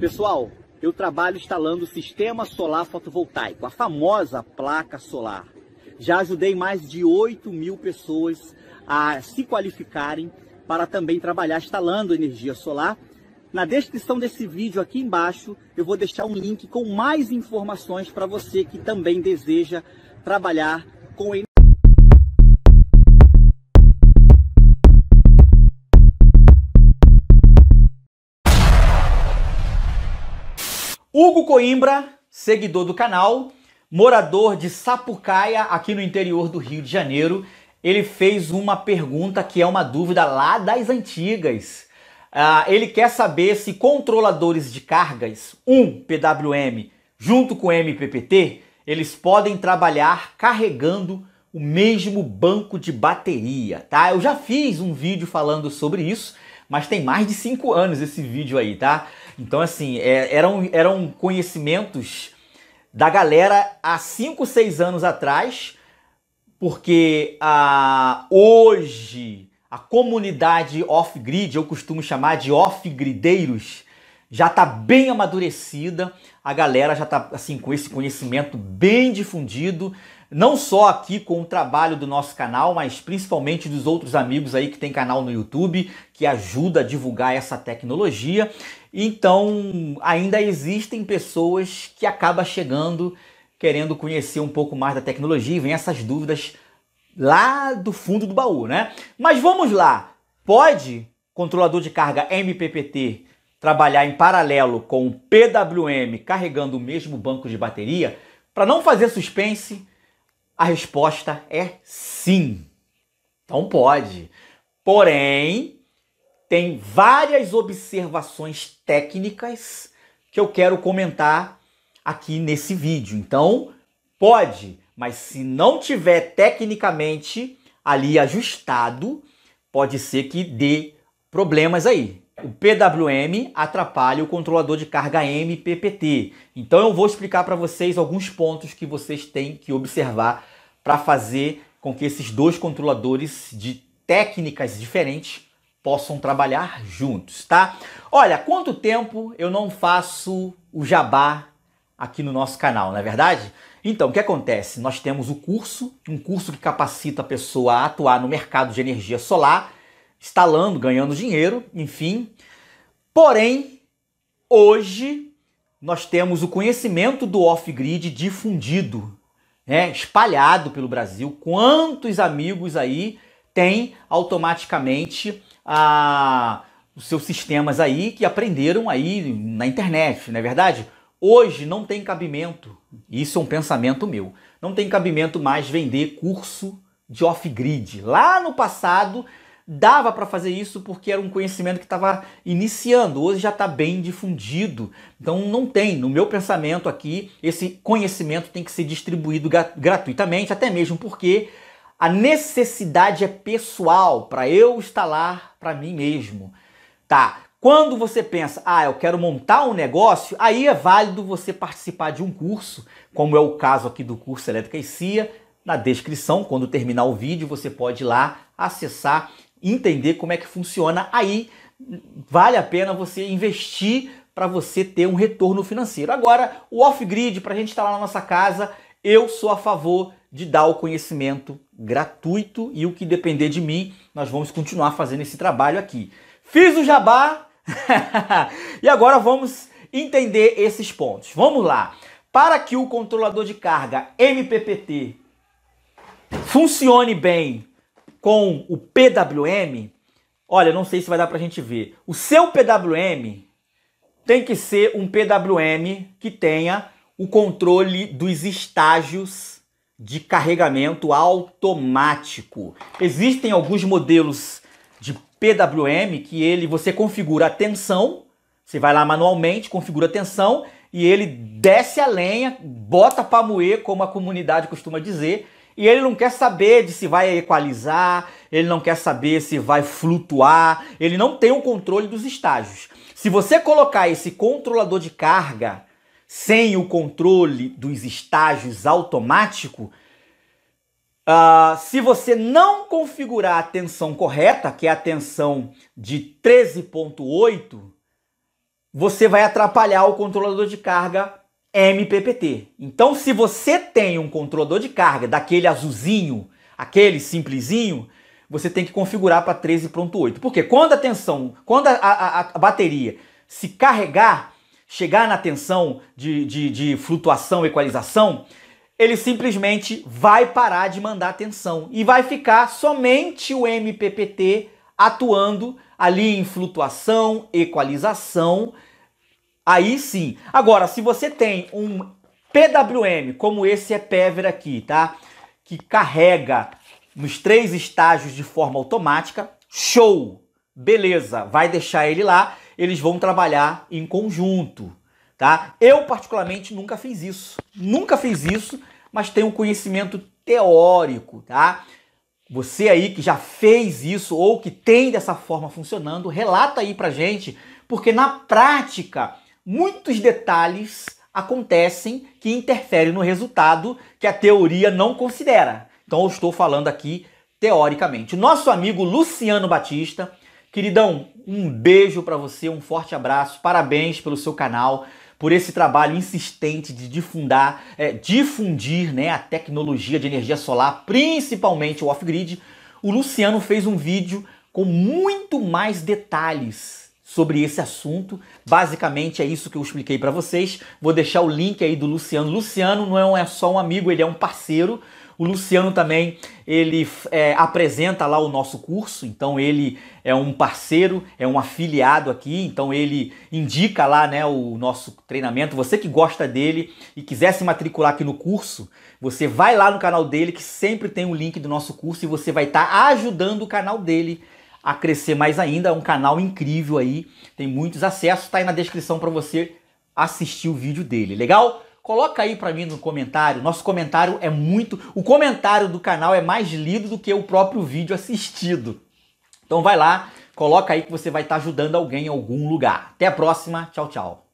Pessoal, eu trabalho instalando o sistema solar fotovoltaico, a famosa placa solar. Já ajudei mais de 8 mil pessoas a se qualificarem para também trabalhar instalando energia solar. Na descrição desse vídeo aqui embaixo, eu vou deixar um link com mais informações para você que também deseja trabalhar com energia. Hugo Coimbra, seguidor do canal, morador de Sapucaia, aqui no interior do Rio de Janeiro, ele fez uma pergunta que é uma dúvida lá das antigas. Ah, ele quer saber se controladores de cargas, um PWM, junto com MPPT, eles podem trabalhar carregando o mesmo banco de bateria, tá? Eu já fiz um vídeo falando sobre isso, mas tem mais de 5 anos esse vídeo aí, tá? Então, assim, é, eram, eram conhecimentos da galera há 5, 6 anos atrás, porque a, ah, hoje a comunidade off-grid, eu costumo chamar de off-grideiros, já está bem amadurecida, a galera já está assim, com esse conhecimento bem difundido, não só aqui com o trabalho do nosso canal, mas principalmente dos outros amigos aí que tem canal no YouTube, que ajuda a divulgar essa tecnologia. Então, ainda existem pessoas que acabam chegando querendo conhecer um pouco mais da tecnologia e vem essas dúvidas lá do fundo do baú, né? Mas vamos lá. Pode controlador de carga MPPT trabalhar em paralelo com o PWM carregando o mesmo banco de bateria para não fazer suspense, a resposta é sim. Então pode. Porém, tem várias observações técnicas que eu quero comentar aqui nesse vídeo. Então, pode, mas se não tiver tecnicamente ali ajustado, pode ser que dê problemas aí. O PWM atrapalha o controlador de carga MPPT. Então eu vou explicar para vocês alguns pontos que vocês têm que observar para fazer com que esses dois controladores de técnicas diferentes possam trabalhar juntos, tá? Olha, quanto tempo eu não faço o jabá aqui no nosso canal, não é verdade? Então, o que acontece? Nós temos o curso, um curso que capacita a pessoa a atuar no mercado de energia solar instalando, ganhando dinheiro, enfim. Porém, hoje nós temos o conhecimento do off-grid difundido, né, espalhado pelo Brasil. Quantos amigos aí têm automaticamente a, ah, os seus sistemas aí que aprenderam aí na internet, não é verdade? Hoje não tem cabimento, isso é um pensamento meu, não tem cabimento mais vender curso de off-grid. Lá no passado Dava para fazer isso porque era um conhecimento que estava iniciando, hoje já está bem difundido. Então não tem, no meu pensamento aqui, esse conhecimento tem que ser distribuído gratuitamente, até mesmo porque a necessidade é pessoal para eu instalar para mim mesmo. Tá? Quando você pensa, ah, eu quero montar um negócio, aí é válido você participar de um curso, como é o caso aqui do curso Elétrica e CIA. Na descrição, quando terminar o vídeo, você pode ir lá acessar entender como é que funciona, aí vale a pena você investir para você ter um retorno financeiro. Agora, o off-grid, para a gente estar tá lá na nossa casa, eu sou a favor de dar o conhecimento gratuito e o que depender de mim, nós vamos continuar fazendo esse trabalho aqui. Fiz o jabá e agora vamos entender esses pontos. Vamos lá. Para que o controlador de carga MPPT funcione bem com o PWM, olha, não sei se vai dar para a gente ver. O seu PWM tem que ser um PWM que tenha o controle dos estágios de carregamento automático. Existem alguns modelos de PWM que ele você configura a tensão, você vai lá manualmente, configura a tensão e ele desce a lenha, bota para moer, como a comunidade costuma dizer, e ele não quer saber de se vai equalizar, ele não quer saber se vai flutuar, ele não tem o controle dos estágios. Se você colocar esse controlador de carga sem o controle dos estágios automático, uh, se você não configurar a tensão correta, que é a tensão de 13.8, você vai atrapalhar o controlador de carga MPPT. Então, se você tem um controlador de carga daquele azulzinho, aquele simplesinho, você tem que configurar para 13.8. Porque quando a tensão, quando a, a, a, bateria se carregar, chegar na tensão de, de, de flutuação, equalização, ele simplesmente vai parar de mandar tensão e vai ficar somente o MPPT atuando ali em flutuação, equalização Aí sim. Agora, se você tem um PWM, como esse é Pever aqui, tá? Que carrega nos três estágios de forma automática, show! Beleza, vai deixar ele lá, eles vão trabalhar em conjunto, tá? Eu, particularmente, nunca fiz isso. Nunca fiz isso, mas tenho um conhecimento teórico, tá? Você aí que já fez isso ou que tem dessa forma funcionando, relata aí pra gente, porque na prática muitos detalhes acontecem que interferem no resultado que a teoria não considera. Então eu estou falando aqui teoricamente. Nosso amigo Luciano Batista, queridão, um beijo para você, um forte abraço, parabéns pelo seu canal, por esse trabalho insistente de difundar, é, difundir né, a tecnologia de energia solar, principalmente o off-grid. O Luciano fez um vídeo com muito mais detalhes sobre esse assunto. Basicamente é isso que eu expliquei para vocês. Vou deixar o link aí do Luciano. Luciano não é, é só um amigo, ele é um parceiro. O Luciano também ele é, apresenta lá o nosso curso, então ele é um parceiro, é um afiliado aqui, então ele indica lá né, o nosso treinamento. Você que gosta dele e quiser se matricular aqui no curso, você vai lá no canal dele que sempre tem o link do nosso curso e você vai estar tá ajudando o canal dele a crescer mais ainda. É um canal incrível aí, tem muitos acessos. Tá aí na descrição para você assistir o vídeo dele. Legal? Coloca aí para mim no comentário. Nosso comentário é muito. O comentário do canal é mais lido do que o próprio vídeo assistido. Então vai lá, coloca aí que você vai estar tá ajudando alguém em algum lugar. Até a próxima. Tchau, tchau.